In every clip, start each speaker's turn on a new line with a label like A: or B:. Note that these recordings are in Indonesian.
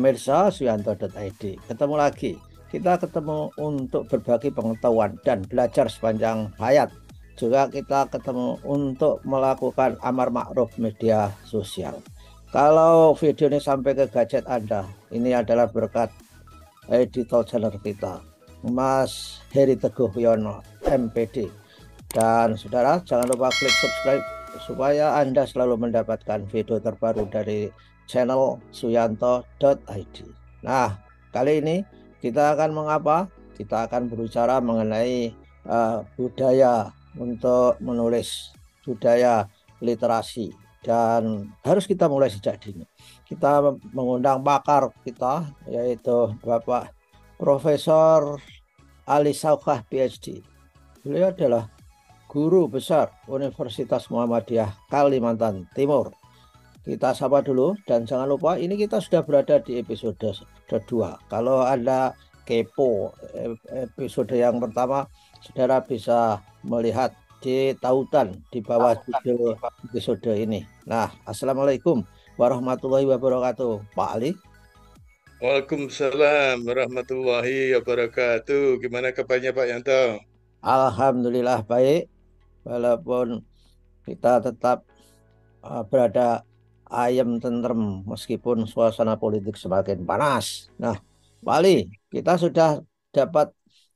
A: pemirsa suyanto.id. Ketemu lagi. Kita ketemu untuk berbagi pengetahuan dan belajar sepanjang hayat. Juga kita ketemu untuk melakukan amar makruf media sosial. Kalau video ini sampai ke gadget Anda, ini adalah berkat editor channel kita, Mas Heri Teguh Yono, MPD. Dan saudara, jangan lupa klik subscribe supaya Anda selalu mendapatkan video terbaru dari channel suyanto.id. Nah, kali ini kita akan mengapa? Kita akan berbicara mengenai uh, budaya untuk menulis, budaya literasi dan harus kita mulai sejak dini. Kita mengundang pakar kita yaitu Bapak Profesor Ali Saukah PhD. Beliau adalah guru besar Universitas Muhammadiyah Kalimantan Timur kita sapa dulu dan jangan lupa ini kita sudah berada di episode kedua. Kalau Anda kepo episode yang pertama, Saudara bisa melihat di tautan di bawah judul episode ini. Nah, Assalamualaikum warahmatullahi wabarakatuh, Pak Ali.
B: Waalaikumsalam warahmatullahi wabarakatuh. Gimana kabarnya Pak Yanto?
A: Alhamdulillah baik. Walaupun kita tetap uh, berada ayam tentrem meskipun suasana politik semakin panas. Nah, Wali, kita sudah dapat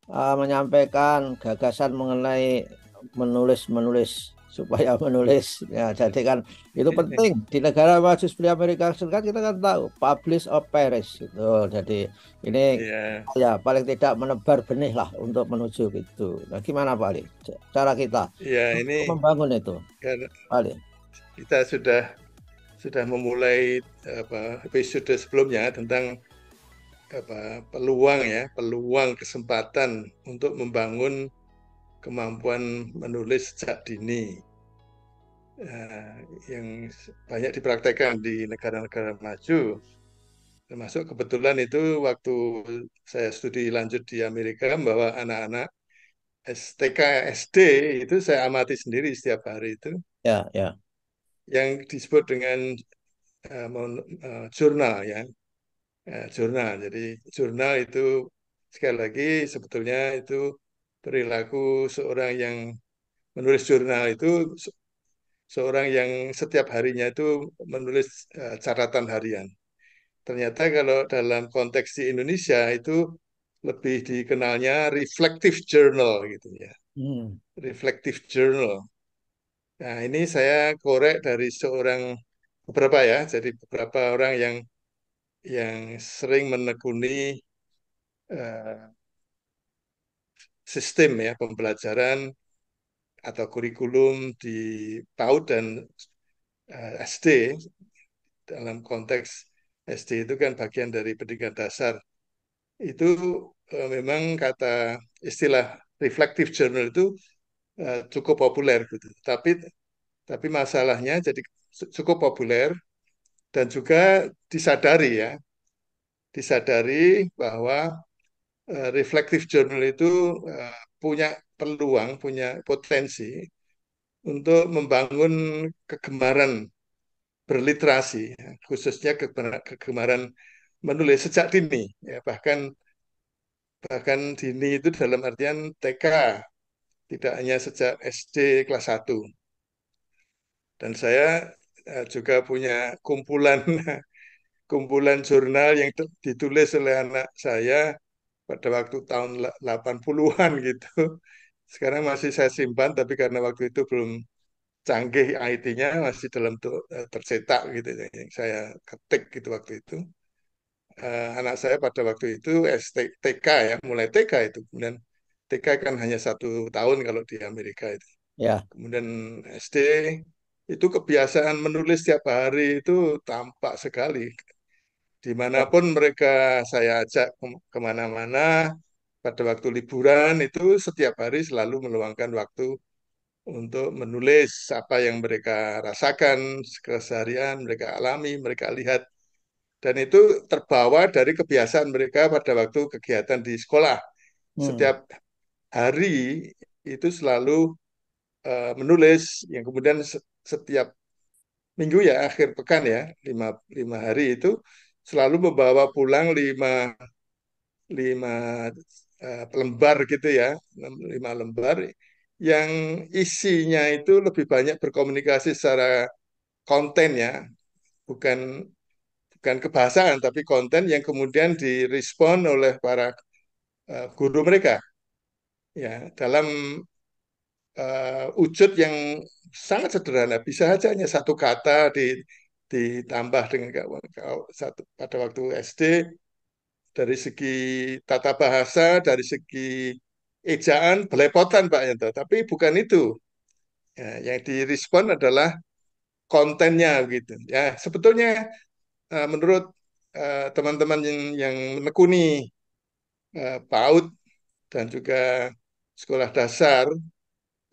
A: uh, menyampaikan gagasan mengenai menulis-menulis supaya menulis ya jadi kan itu penting di negara maju seperti Amerika Serikat kita kan tahu publish or perish itu. jadi ini
B: yeah. ya
A: paling tidak menebar benih lah untuk menuju itu. nah gimana Pak Ali cara kita ya yeah, ini membangun itu Ali
B: kita sudah sudah memulai apa, episode sebelumnya tentang apa, peluang ya, peluang kesempatan untuk membangun kemampuan menulis sejak dini uh, yang banyak dipraktekkan di negara-negara maju. Termasuk kebetulan itu waktu saya studi lanjut di Amerika bahwa anak-anak STK SD itu saya amati sendiri setiap hari itu. Ya, yeah, ya. Yeah yang disebut dengan uh, eh, jurnal eh, ya uh, eh, jurnal jadi jurnal itu sekali lagi sebetulnya itu perilaku seorang yang menulis jurnal itu seorang yang setiap harinya itu menulis uh, catatan harian. Ternyata kalau dalam konteks di Indonesia itu lebih dikenalnya reflective journal gitu ya. Hmm. Reflective journal. Nah, ini saya korek dari seorang beberapa ya, jadi beberapa orang yang yang sering menekuni uh, sistem ya pembelajaran atau kurikulum di PAUD dan uh, eh, SD dalam konteks SD itu kan bagian dari pendidikan dasar itu uh, memang kata istilah reflective journal itu Eh, cukup populer gitu. Tapi tapi masalahnya jadi cukup populer dan juga disadari ya. Disadari bahwa uh, reflective journal itu uh, punya peluang, punya potensi untuk membangun kegemaran berliterasi, ya, khususnya kegemaran, kegemaran menulis sejak dini, ya, bahkan bahkan dini itu dalam artian TK tidak hanya sejak SD kelas 1. Dan saya eh, juga punya kumpulan kumpulan jurnal yang ditulis oleh anak saya pada waktu tahun 80-an gitu. Sekarang masih saya simpan tapi karena waktu itu belum canggih IT-nya masih dalam eh, tercetak gitu yang saya ketik gitu waktu itu. Eh, anak saya pada waktu itu STK ya, mulai TK itu kemudian TK kan hanya satu tahun kalau di Amerika itu. Ya. Kemudian SD itu kebiasaan menulis setiap hari itu tampak sekali. Dimanapun mereka saya ajak kemana-mana, pada waktu liburan itu setiap hari selalu meluangkan waktu untuk menulis apa yang mereka rasakan, keseharian mereka alami, mereka lihat. Dan itu terbawa dari kebiasaan mereka pada waktu kegiatan di sekolah. Hmm. Setiap hari itu selalu uh, menulis yang kemudian setiap minggu ya akhir pekan ya lima, lima hari itu selalu membawa pulang lima lima uh, lembar gitu ya lima lembar yang isinya itu lebih banyak berkomunikasi secara konten ya bukan bukan kebahasaan tapi konten yang kemudian direspon oleh para uh, guru mereka ya dalam uh, wujud yang sangat sederhana bisa saja hanya satu kata di, ditambah dengan satu pada waktu SD dari segi tata bahasa dari segi ejaan belepotan Pak Yanto tapi bukan itu ya, yang direspon adalah kontennya gitu ya sebetulnya uh, menurut eh, teman-teman uh, yang, yang menekuni uh, PAUD dan juga sekolah dasar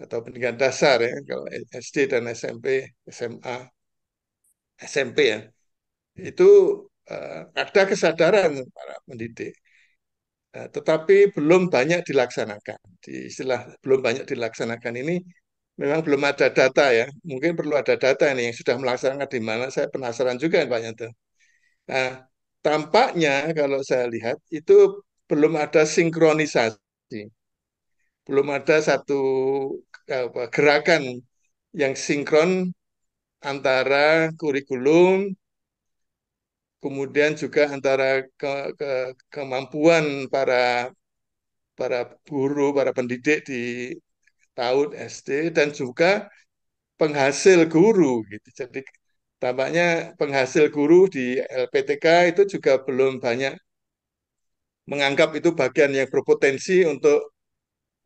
B: atau pendidikan dasar ya kalau SD dan SMP SMA SMP ya itu uh, ada kesadaran para pendidik uh, tetapi belum banyak dilaksanakan di istilah belum banyak dilaksanakan ini memang belum ada data ya mungkin perlu ada data ini yang sudah melaksanakan di mana saya penasaran juga Pak Yanto nah, tampaknya kalau saya lihat itu belum ada sinkronisasi belum ada satu apa, gerakan yang sinkron antara kurikulum kemudian juga antara ke, ke, kemampuan para para guru para pendidik di tahun SD dan juga penghasil guru gitu jadi tampaknya penghasil guru di LPTK itu juga belum banyak menganggap itu bagian yang berpotensi untuk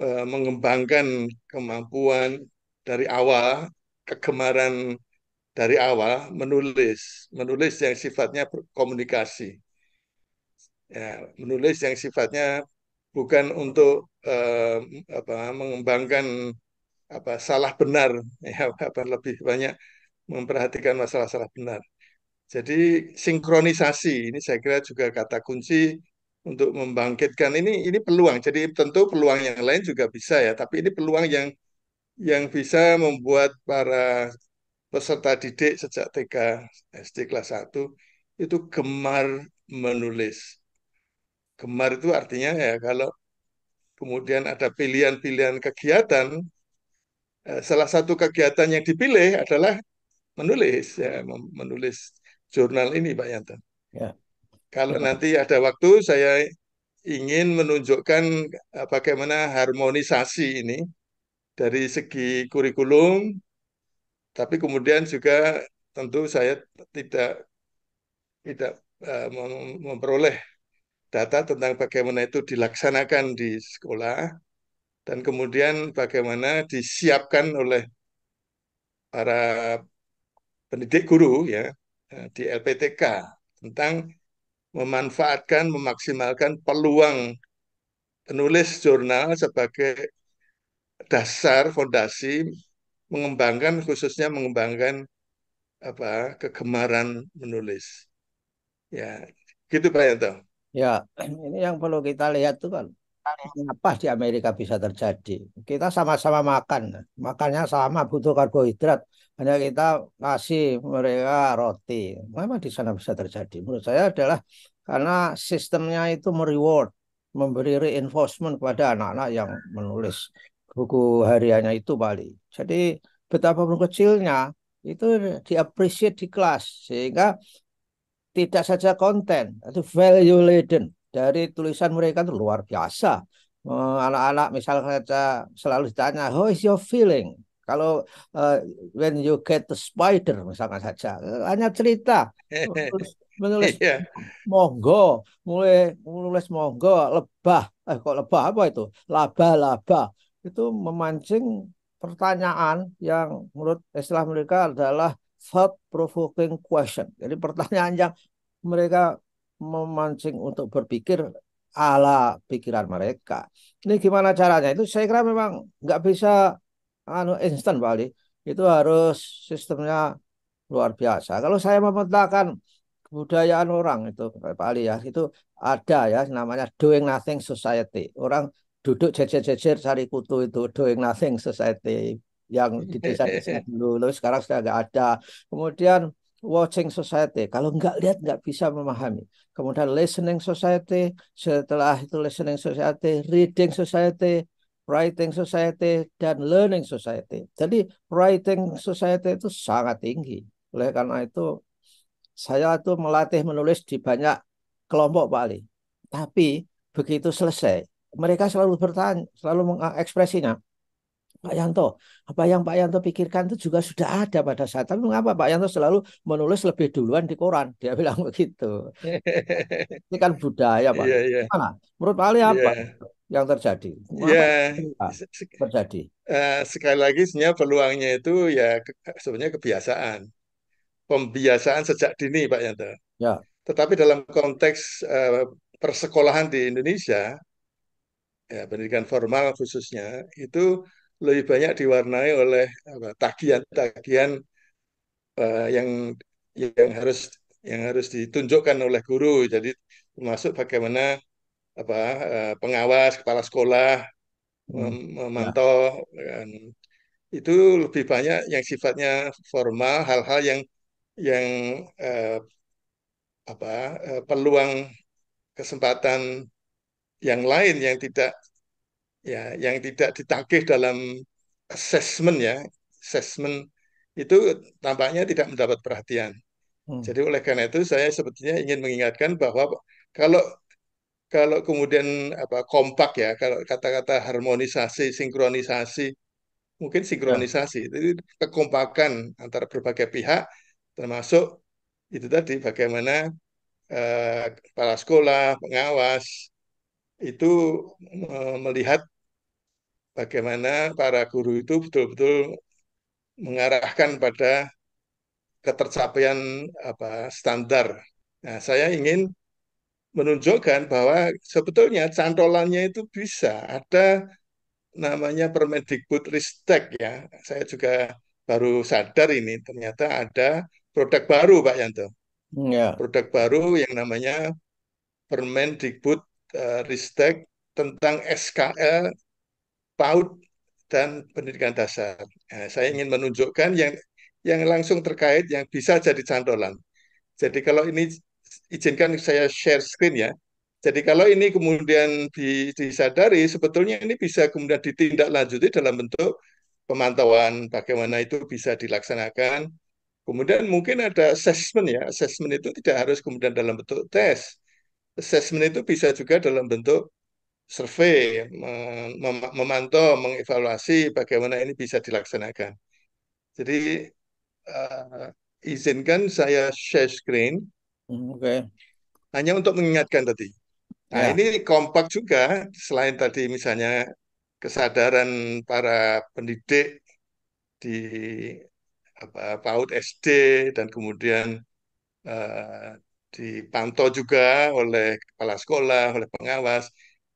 B: Eh, mengembangkan kemampuan dari awal, kegemaran dari awal menulis, menulis yang sifatnya komunikasi. Ya, menulis yang sifatnya bukan untuk eh, apa mengembangkan apa salah benar ya apa lebih banyak memperhatikan masalah salah benar. Jadi sinkronisasi ini saya kira juga kata kunci untuk membangkitkan ini ini peluang. Jadi tentu peluang yang lain juga bisa ya, tapi ini peluang yang yang bisa membuat para peserta didik sejak TK SD kelas 1 itu gemar menulis. Gemar itu artinya ya kalau kemudian ada pilihan-pilihan kegiatan eh, salah satu kegiatan yang dipilih adalah menulis ya menulis jurnal ini Pak Yanto. Ya. Kalau nanti ada waktu saya ingin menunjukkan eh, bagaimana harmonisasi ini dari segi kurikulum, tapi kemudian juga tentu saya tidak tidak eh, memperoleh data tentang bagaimana itu dilaksanakan di sekolah dan kemudian bagaimana disiapkan oleh para pendidik guru ya eh, di LPTK tentang memanfaatkan, memaksimalkan peluang penulis jurnal sebagai dasar fondasi mengembangkan khususnya mengembangkan apa kegemaran menulis. Ya, gitu Pak Yanto. Ya,
A: ini yang perlu kita lihat tuh kan apa di Amerika bisa terjadi. Kita sama-sama makan, makannya sama butuh karbohidrat, hanya kita kasih mereka roti. Memang di sana bisa terjadi? Menurut saya adalah karena sistemnya itu mereward, memberi reinforcement kepada anak-anak yang menulis buku hariannya itu Bali. Jadi betapa pun kecilnya itu diapresiasi di kelas sehingga tidak saja konten atau value laden dari tulisan mereka itu luar biasa. Eh, anak-anak misalnya selalu ditanya, how is your feeling? Kalau uh, when you get the spider misalkan saja, hanya cerita. Menulis, menulis yeah. monggo, mulai menulis monggo, lebah, eh kok lebah apa itu? Laba-laba itu memancing pertanyaan yang menurut istilah mereka adalah thought provoking question. Jadi pertanyaan yang mereka memancing untuk berpikir ala pikiran mereka. Ini gimana caranya? Itu saya kira memang nggak bisa anu instan Pak itu harus sistemnya luar biasa. Kalau saya memetakan kebudayaan orang itu Pak ya itu ada ya namanya doing nothing society. Orang duduk jejer-jejer cari kutu itu doing nothing society yang di desa-desa dulu lalu sekarang sudah nggak ada. Kemudian watching society. Kalau nggak lihat nggak bisa memahami. Kemudian listening society, setelah itu listening society, reading society, Writing Society dan Learning Society. Jadi Writing Society itu sangat tinggi. Oleh karena itu saya itu melatih menulis di banyak kelompok Pak Ali. Tapi begitu selesai, mereka selalu bertanya, selalu mengekspresinya. Pak Yanto, apa yang Pak Yanto pikirkan itu juga sudah ada pada saat. Tapi mengapa Pak Yanto selalu menulis lebih duluan di koran? Dia bilang begitu. Ini kan budaya Pak. Yeah, yeah. Menurut Pak Ali apa? Yeah yang terjadi. Ya, terjadi.
B: Uh, sekali lagi sebenarnya peluangnya itu ya sebenarnya kebiasaan, pembiasaan sejak dini Pak Yanto. Ya. Tetapi dalam konteks uh, persekolahan di Indonesia, ya pendidikan formal khususnya itu lebih banyak diwarnai oleh tagihan-tagihan uh, yang yang harus yang harus ditunjukkan oleh guru. Jadi termasuk bagaimana apa eh, pengawas kepala sekolah hmm. memantau dan nah. ya itu lebih banyak yang sifatnya formal hal-hal yang yang eh, apa eh, peluang kesempatan yang lain yang tidak ya yang tidak ditagih dalam assessment ya assessment itu tampaknya tidak mendapat perhatian. Hmm. Jadi oleh karena itu saya sebetulnya ingin mengingatkan bahwa kalau kalau kemudian apa kompak ya kalau kata-kata harmonisasi sinkronisasi mungkin ya. sinkronisasi jadi kekompakan antara berbagai pihak termasuk itu tadi bagaimana eh, kepala sekolah pengawas itu melihat bagaimana para guru itu betul-betul mengarahkan pada ketercapaian apa standar. Nah, saya ingin menunjukkan bahwa sebetulnya cantolannya itu bisa ada namanya Permendikbud Ristek ya. Saya juga baru sadar ini ternyata ada produk baru Pak Yanto. Ya. Produk baru yang namanya Permendikbud uh, Ristek tentang SKL PAUD dan pendidikan dasar. Nah, saya ingin menunjukkan yang yang langsung terkait yang bisa jadi cantolan. Jadi kalau ini izinkan saya share screen ya. Jadi kalau ini kemudian disadari, sebetulnya ini bisa kemudian ditindaklanjuti dalam bentuk pemantauan bagaimana itu bisa dilaksanakan. Kemudian mungkin ada assessment ya, assessment itu tidak harus kemudian dalam bentuk tes. Assessment itu bisa juga dalam bentuk survei, mem memantau, mengevaluasi bagaimana ini bisa dilaksanakan. Jadi uh, izinkan saya share screen. Hmm, oke. Okay. Hanya untuk mengingatkan tadi. Nah, ya. ini kompak juga selain tadi misalnya kesadaran para pendidik di apa, PAUD SD dan kemudian uh, dipantau juga oleh kepala sekolah, oleh pengawas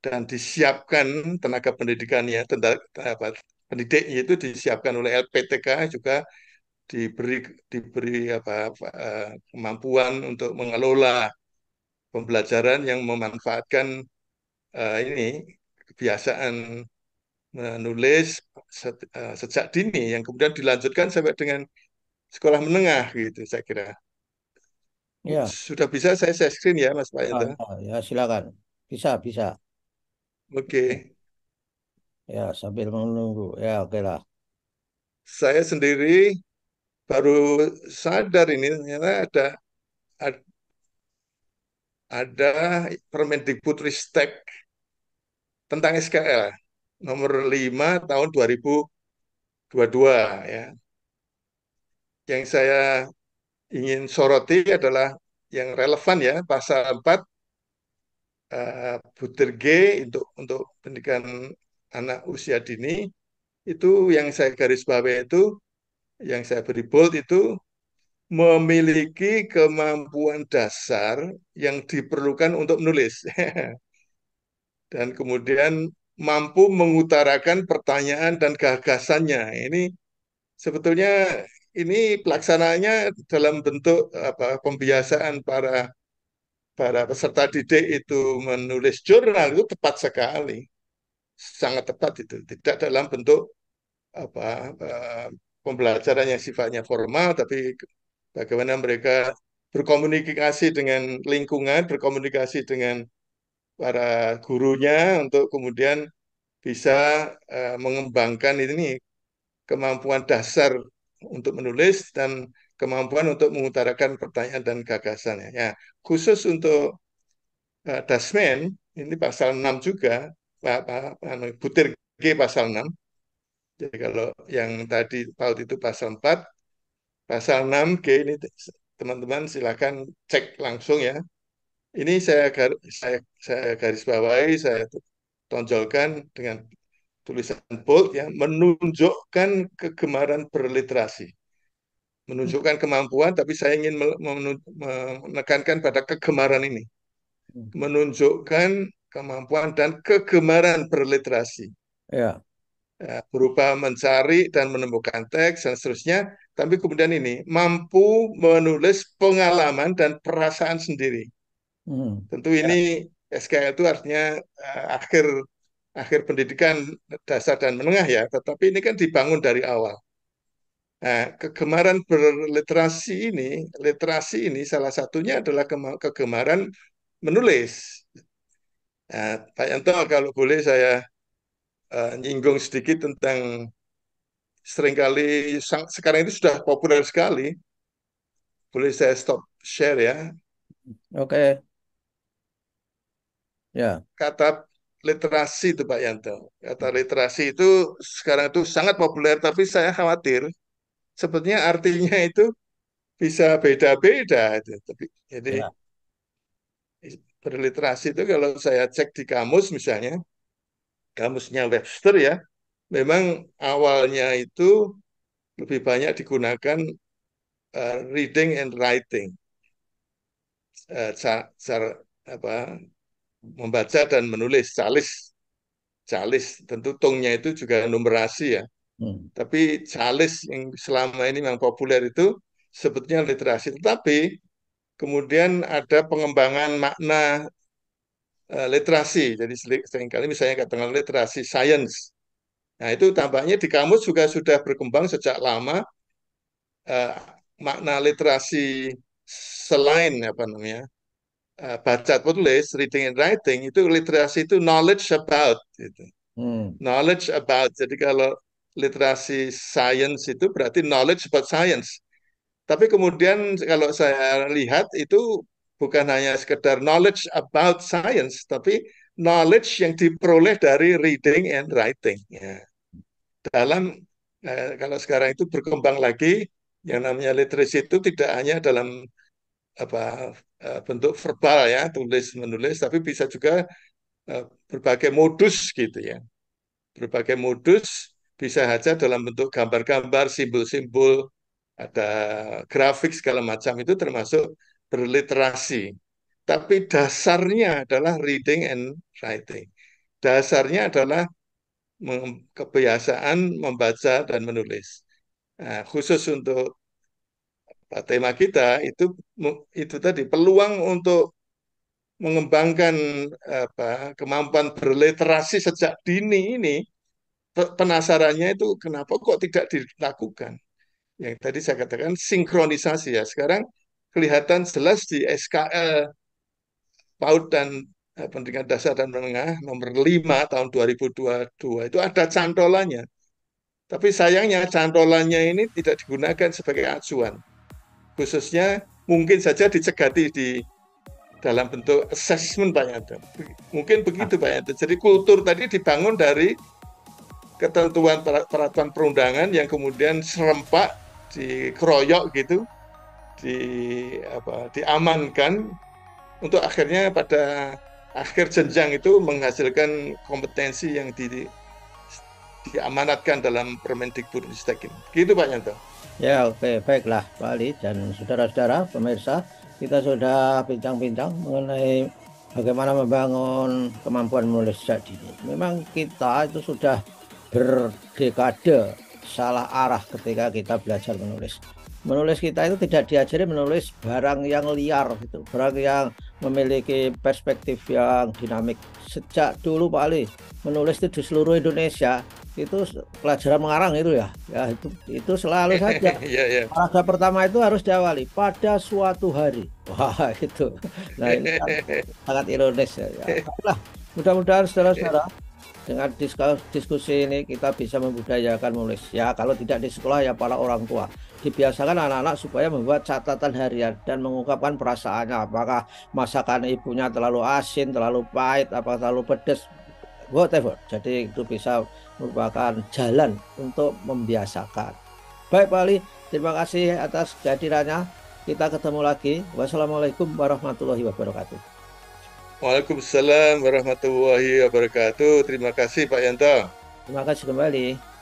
B: dan disiapkan tenaga pendidikannya, tenaga, apa, pendidiknya itu disiapkan oleh LPTK juga diberi diberi apa, eh, kemampuan untuk mengelola pembelajaran yang memanfaatkan uh, ini kebiasaan menulis set, uh, sejak dini yang kemudian dilanjutkan sampai dengan sekolah menengah gitu saya kira. Ya. Sudah bisa saya share screen ya Mas Pak ah, ah, ya silakan. Bisa, bisa. Oke. Okay.
A: Ya, sambil menunggu. Ya, oke okay lah.
B: Saya sendiri baru sadar ini ternyata ada ada, permen Ristek tentang SKL nomor 5 tahun 2022 ya. Yang saya ingin soroti adalah yang relevan ya pasal 4 eh, butir G untuk untuk pendidikan anak usia dini itu yang saya garis bawahi itu yang saya beri bold itu memiliki kemampuan dasar yang diperlukan untuk menulis. dan kemudian mampu mengutarakan pertanyaan dan gagasannya. Ini sebetulnya ini pelaksanaannya dalam bentuk apa pembiasaan para para peserta didik itu menulis jurnal itu tepat sekali. Sangat tepat itu. Tidak dalam bentuk apa eh, pembelajaran yang sifatnya formal, tapi bagaimana mereka berkomunikasi dengan lingkungan, berkomunikasi dengan para gurunya untuk kemudian bisa uh, mengembangkan ini kemampuan dasar untuk menulis dan kemampuan untuk mengutarakan pertanyaan dan gagasannya. Ya, khusus untuk uh, Dasmen ini pasal 6 juga, Pak, Pak, Butir G pasal 6 jadi kalau yang tadi PAUD itu pasal 4, pasal 6G ini teman-teman silakan cek langsung ya. Ini saya gar, saya saya garis bawahi, saya tonjolkan dengan tulisan bold ya, menunjukkan kegemaran berliterasi. Menunjukkan kemampuan tapi saya ingin menekankan pada kegemaran ini. Hmm. Menunjukkan kemampuan dan kegemaran berliterasi. Ya Eh, berupa mencari dan menemukan teks dan seterusnya, tapi kemudian ini mampu menulis pengalaman dan perasaan sendiri. Hmm. Tentu ya. ini ya. SKL itu artinya uh, akhir akhir pendidikan dasar dan menengah ya, tetapi ini kan dibangun dari awal. Nah, kegemaran berliterasi ini, literasi ini salah satunya adalah kegemaran menulis. Nah, Pak Yanto kalau boleh saya uh, nyinggung sedikit tentang seringkali sang, sekarang itu sudah populer sekali. Boleh saya stop share ya?
A: Oke. Okay. Ya.
B: Kata literasi itu Pak Yanto. Kata hmm. literasi itu sekarang itu sangat populer, tapi saya khawatir sepertinya artinya itu bisa beda-beda. Tapi jadi ya. berliterasi itu kalau saya cek di kamus misalnya, kamusnya Webster ya, memang awalnya itu lebih banyak digunakan uh, reading and writing, uh, eh, car, car, apa, membaca dan menulis, calis, calis. Tentu tongnya itu juga numerasi ya. Hmm. Tapi calis yang selama ini memang populer itu sebetulnya literasi. Tetapi kemudian ada pengembangan makna Eh, literasi. Jadi seringkali misalnya katakan literasi science. Nah itu tampaknya di kamus juga sudah berkembang sejak lama uh, makna literasi selain apa namanya uh, baca tulis reading and writing itu literasi itu knowledge about itu Hmm. Knowledge about. Jadi kalau literasi science itu berarti knowledge about science. Tapi kemudian kalau saya lihat itu bukan hanya sekedar knowledge about science, tapi knowledge yang diperoleh dari reading and writing. Ya. Dalam eh, kalau sekarang itu berkembang lagi, yang namanya literasi itu tidak hanya dalam apa eh, bentuk verbal ya, tulis menulis, tapi bisa juga eh, berbagai modus gitu ya, berbagai modus bisa saja dalam bentuk gambar-gambar, simbol-simbol, ada grafik segala macam itu termasuk berliterasi. Tapi dasarnya adalah reading and writing. Dasarnya adalah kebiasaan membaca dan menulis. Nah, khusus untuk tema kita itu itu tadi peluang untuk mengembangkan apa kemampuan berliterasi sejak dini ini penasarannya itu kenapa kok tidak dilakukan yang tadi saya katakan sinkronisasi ya sekarang kelihatan jelas di SKL PAUD dan eh, Pendidikan Dasar dan Menengah nomor 5 tahun 2022 itu ada cantolannya. Tapi sayangnya cantolannya ini tidak digunakan sebagai acuan. Khususnya mungkin saja dicegati di dalam bentuk assessment Pak Yanto. Mungkin begitu Pak Yanto. Jadi kultur tadi dibangun dari ketentuan peraturan perundangan yang kemudian serempak dikeroyok gitu di apa diamankan untuk akhirnya pada akhir jenjang itu menghasilkan kompetensi yang di, diamanatkan dalam Permendikbudristek ini. Gitu Pak Nyanto.
A: Ya oke okay. baiklah Pak Ali dan saudara-saudara pemirsa kita sudah bincang-bincang mengenai bagaimana membangun kemampuan menulis sejak dini. Memang kita itu sudah berdekade salah arah ketika kita belajar menulis menulis kita itu tidak diajari menulis barang yang liar gitu barang yang memiliki perspektif yang dinamik sejak dulu Pak Ali menulis itu di seluruh Indonesia itu pelajaran mengarang itu ya ya itu itu selalu saja iya, iya. paragraf pertama itu harus diawali pada suatu hari wah itu nah ini kan sangat ironis ya, ya. mudah-mudahan saudara-saudara dengan diskusi ini kita bisa membudayakan menulis ya kalau tidak di sekolah ya para orang tua dibiasakan anak-anak supaya membuat catatan harian dan mengungkapkan perasaannya apakah masakan ibunya terlalu asin terlalu pahit apa terlalu pedas whatever jadi itu bisa merupakan jalan untuk membiasakan baik Pak Ali terima kasih atas kehadirannya kita ketemu lagi wassalamualaikum warahmatullahi wabarakatuh
B: Waalaikumsalam warahmatullahi wabarakatuh. Terima kasih Pak Yanto. Terima kasih kembali.